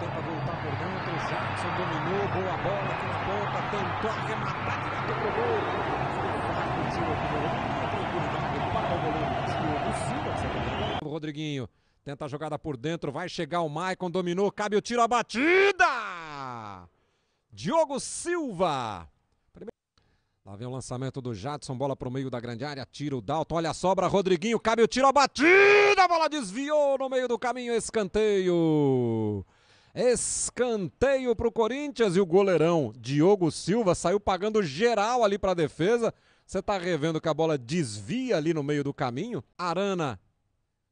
tenta voltar por dentro. Jackson dominou, boa bola aqui na ponta, tentou arrematar direto pro gol. o Rodriguinho tenta a jogada por dentro, vai chegar o Maicon, dominou, cabe o tiro, a batida! Diogo Silva. Primeiro... Lá vem o lançamento do Jadson, bola pro meio da grande área, tira o Dalton, olha a sobra, Rodriguinho, cabe o tiro, a batida, a bola desviou no meio do caminho, escanteio. Escanteio para o Corinthians e o goleirão Diogo Silva saiu pagando geral ali para a defesa. Você está revendo que a bola desvia ali no meio do caminho. Arana,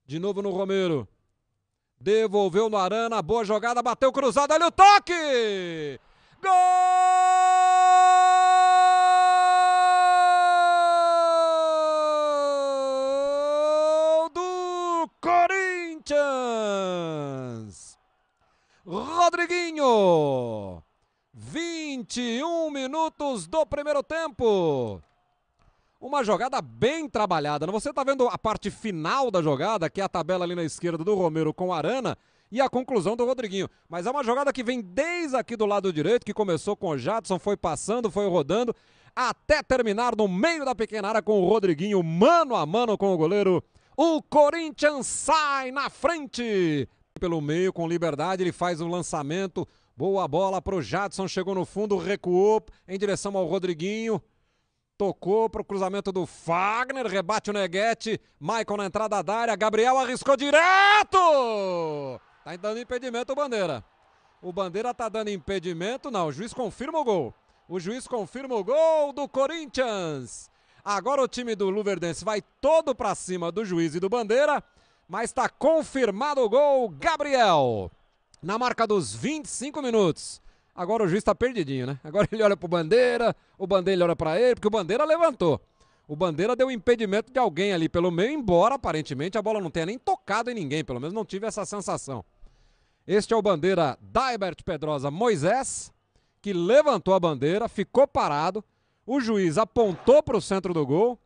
de novo no Romero. Devolveu no Arana, boa jogada, bateu cruzado, olha o toque! Gol do Corinthians! Rodriguinho. 21 minutos do primeiro tempo. Uma jogada bem trabalhada. Né? Você está vendo a parte final da jogada, que é a tabela ali na esquerda do Romero com Arana e a conclusão do Rodriguinho. Mas é uma jogada que vem desde aqui do lado direito, que começou com o Jadson, foi passando, foi rodando, até terminar no meio da pequena área com o Rodriguinho, mano a mano com o goleiro. O Corinthians sai na frente pelo meio com liberdade, ele faz um lançamento, boa bola para o Jadson, chegou no fundo, recuou em direção ao Rodriguinho, tocou para o cruzamento do Fagner, rebate o Neguete, Michael na entrada da área, Gabriel arriscou direto! Tá dando impedimento o Bandeira. O Bandeira tá dando impedimento, não, o juiz confirma o gol. O juiz confirma o gol do Corinthians. Agora o time do Luverdense vai todo para cima do juiz e do Bandeira mas está confirmado o gol, Gabriel. Na marca dos 25 minutos. Agora o juiz está perdidinho, né? Agora ele olha pro Bandeira, o Bandeira olha para ele, porque o Bandeira levantou. O Bandeira deu impedimento de alguém ali pelo meio, embora aparentemente a bola não tenha nem tocado em ninguém, pelo menos não tive essa sensação. Este é o Bandeira Daibert Pedrosa Moisés, que levantou a bandeira, ficou parado, o juiz apontou para o centro do gol,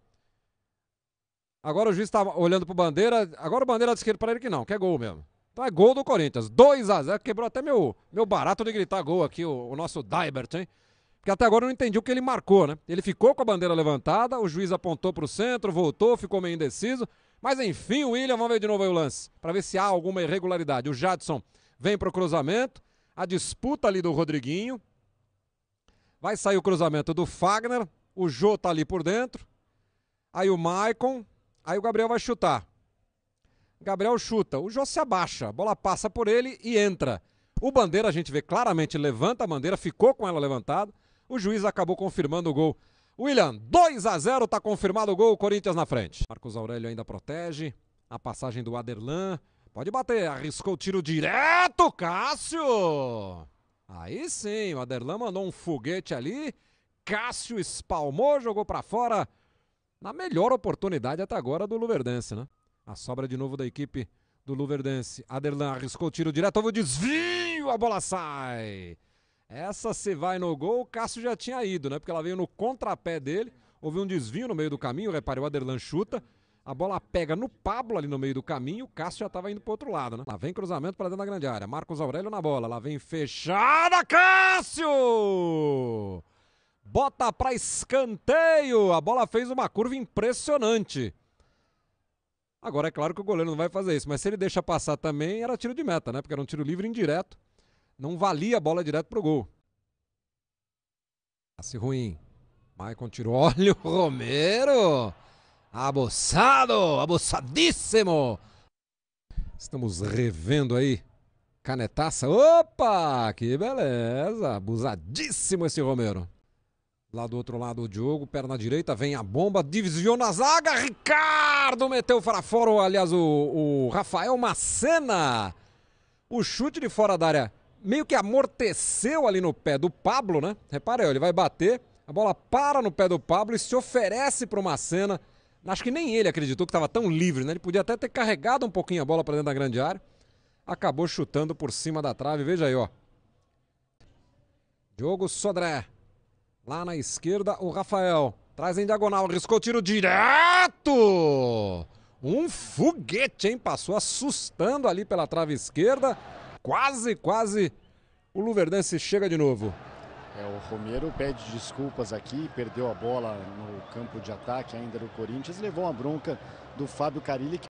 Agora o juiz está olhando pro Bandeira. Agora o Bandeira disse para ele que não, que é gol mesmo. Então é gol do Corinthians. 2 a 0 Quebrou até meu, meu barato de gritar gol aqui, o, o nosso Daibert, hein? Porque até agora eu não entendi o que ele marcou, né? Ele ficou com a bandeira levantada, o juiz apontou para o centro, voltou, ficou meio indeciso. Mas enfim, o William, vamos ver de novo aí o lance, para ver se há alguma irregularidade. O Jadson vem para o cruzamento, a disputa ali do Rodriguinho. Vai sair o cruzamento do Fagner, o Jô tá ali por dentro. Aí o Maicon, Aí o Gabriel vai chutar. Gabriel chuta. O Jô se abaixa. A bola passa por ele e entra. O Bandeira, a gente vê claramente, levanta a bandeira, ficou com ela levantada. O juiz acabou confirmando o gol. William, 2 a 0 está confirmado o gol, o Corinthians na frente. Marcos Aurélio ainda protege. A passagem do Aderlan. Pode bater, arriscou o tiro direto, Cássio! Aí sim, o Aderlan mandou um foguete ali. Cássio espalmou, jogou para fora na melhor oportunidade até agora do Luverdense, né? A sobra de novo da equipe do Luverdense. Aderlan arriscou o tiro direto, houve o desvio, a bola sai. Essa se vai no gol, o Cássio já tinha ido, né? Porque ela veio no contrapé dele, houve um desvio no meio do caminho, repare, o Aderlan chuta. A bola pega no Pablo ali no meio do caminho, o Cássio já estava indo pro outro lado, né? Lá vem cruzamento para dentro da grande área. Marcos Aurélio na bola, lá vem fechada, Cássio! bota para escanteio. A bola fez uma curva impressionante. Agora é claro que o goleiro não vai fazer isso, mas se ele deixa passar também, era tiro de meta, né? Porque era um tiro livre indireto. Não valia a bola direto pro gol. Passe ruim. Maicon tirou. Olha o Romero! Abossado! Abossadíssimo! Estamos revendo aí. Canetaça. Opa! Que beleza! Abusadíssimo esse Romero. Lá do outro lado o Diogo, perna direita, vem a bomba, dividiu na zaga, Ricardo meteu para fora, aliás, o, o Rafael Macena. O chute de fora da área meio que amorteceu ali no pé do Pablo, né? Repare, ele vai bater, a bola para no pé do Pablo e se oferece para o Macena. Acho que nem ele acreditou que estava tão livre, né? Ele podia até ter carregado um pouquinho a bola para dentro da grande área. Acabou chutando por cima da trave, veja aí, ó. Diogo Sodré. Lá na esquerda, o Rafael. Traz em diagonal, riscou tiro direto! Um foguete, hein? Passou assustando ali pela trave esquerda. Quase, quase o Luverdense chega de novo. É, o Romero pede desculpas aqui, perdeu a bola no campo de ataque ainda do Corinthians, levou uma bronca do Fábio Carilli. Que...